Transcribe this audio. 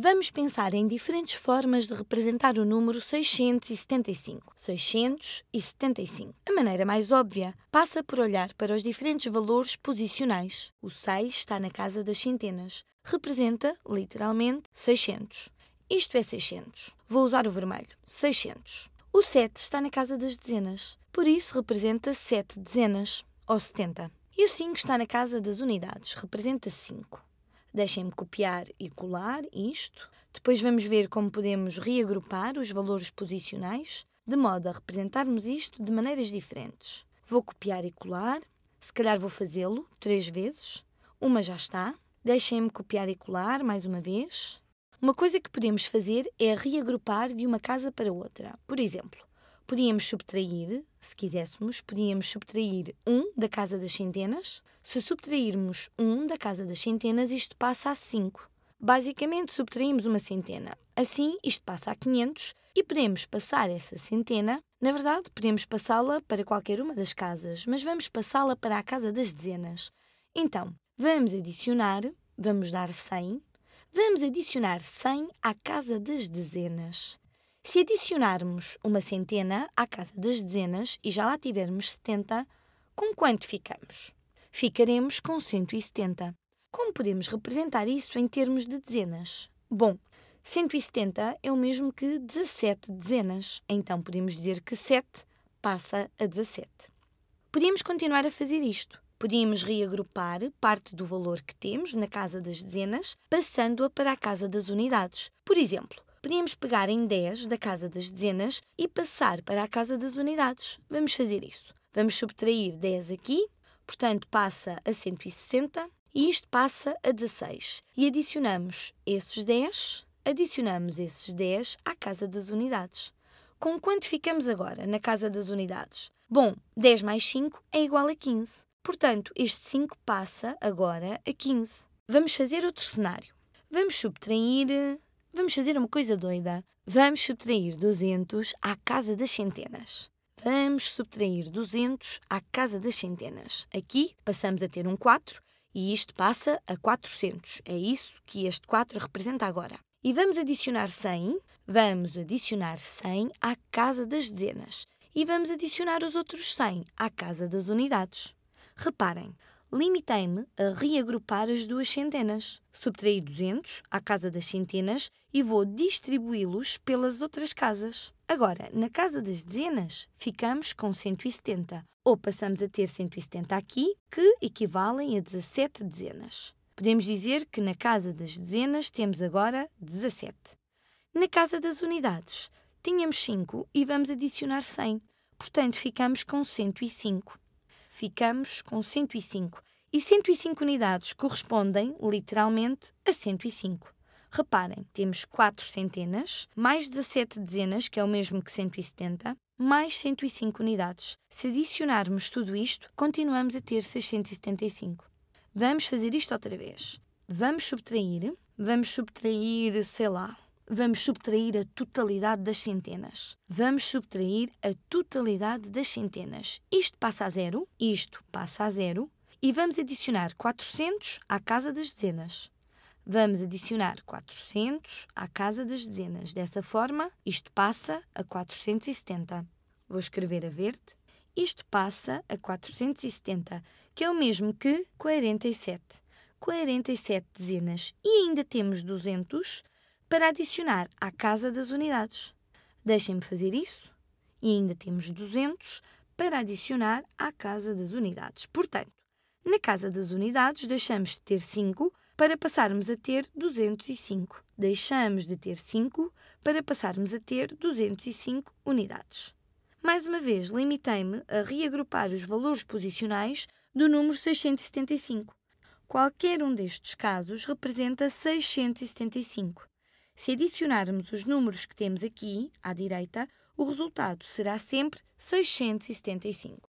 Vamos pensar em diferentes formas de representar o número 675. 675. A maneira mais óbvia passa por olhar para os diferentes valores posicionais. O 6 está na casa das centenas. Representa, literalmente, 600. Isto é 600. Vou usar o vermelho. 600. O 7 está na casa das dezenas. Por isso, representa 7 dezenas, ou 70. E o 5 está na casa das unidades. Representa 5. Deixem-me copiar e colar isto. Depois vamos ver como podemos reagrupar os valores posicionais, de modo a representarmos isto de maneiras diferentes. Vou copiar e colar. Se calhar vou fazê-lo três vezes. Uma já está. Deixem-me copiar e colar mais uma vez. Uma coisa que podemos fazer é reagrupar de uma casa para outra. Por exemplo, podíamos subtrair, se quiséssemos, podíamos subtrair 1 um da casa das centenas, se subtrairmos 1 da casa das centenas, isto passa a 5. Basicamente, subtraímos uma centena. Assim, isto passa a 500 e podemos passar essa centena. Na verdade, podemos passá-la para qualquer uma das casas, mas vamos passá-la para a casa das dezenas. Então, vamos adicionar, vamos dar 100, vamos adicionar 100 à casa das dezenas. Se adicionarmos uma centena à casa das dezenas e já lá tivermos 70, com quanto ficamos? Ficaremos com 170. Como podemos representar isso em termos de dezenas? Bom, 170 é o mesmo que 17 dezenas, então podemos dizer que 7 passa a 17. Podíamos continuar a fazer isto. Podíamos reagrupar parte do valor que temos na casa das dezenas, passando-a para a casa das unidades. Por exemplo, podíamos pegar em 10 da casa das dezenas e passar para a casa das unidades. Vamos fazer isso. Vamos subtrair 10 aqui portanto passa a 160 e isto passa a 16. E adicionamos esses 10, adicionamos esses 10 à casa das unidades. Com quanto ficamos agora na casa das unidades? Bom, 10 mais 5 é igual a 15. Portanto, este 5 passa agora a 15. Vamos fazer outro cenário. Vamos subtrair. Vamos fazer uma coisa doida. Vamos subtrair 200 à casa das centenas. Vamos subtrair 200 à casa das centenas. Aqui passamos a ter um 4 e isto passa a 400. É isso que este 4 representa agora. E vamos adicionar 100. Vamos adicionar 100 à casa das dezenas. E vamos adicionar os outros 100 à casa das unidades. Reparem, limitei-me a reagrupar as duas centenas. Subtraí 200 à casa das centenas e vou distribuí-los pelas outras casas. Agora, na casa das dezenas, ficamos com 170, ou passamos a ter 170 aqui, que equivalem a 17 dezenas. Podemos dizer que na casa das dezenas temos agora 17. Na casa das unidades, tínhamos 5 e vamos adicionar 100, portanto ficamos com 105 ficamos com 105. E 105 unidades correspondem, literalmente, a 105. Reparem, temos 4 centenas, mais 17 dezenas, que é o mesmo que 170, mais 105 unidades. Se adicionarmos tudo isto, continuamos a ter 675. Vamos fazer isto outra vez. Vamos subtrair, vamos subtrair, sei lá, vamos subtrair a totalidade das centenas. Vamos subtrair a totalidade das centenas. Isto passa a zero, isto passa a zero, e vamos adicionar 400 à casa das dezenas. Vamos adicionar 400 à casa das dezenas. Dessa forma, isto passa a 470. Vou escrever a verde. Isto passa a 470, que é o mesmo que 47. 47 dezenas. E ainda temos 200 para adicionar à casa das unidades. Deixem-me fazer isso e ainda temos 200 para adicionar à casa das unidades. Portanto, na casa das unidades deixamos de ter 5 para passarmos a ter 205. Deixamos de ter 5 para passarmos a ter 205 unidades. Mais uma vez, limitei-me a reagrupar os valores posicionais do número 675. Qualquer um destes casos representa 675. Se adicionarmos os números que temos aqui, à direita, o resultado será sempre 675.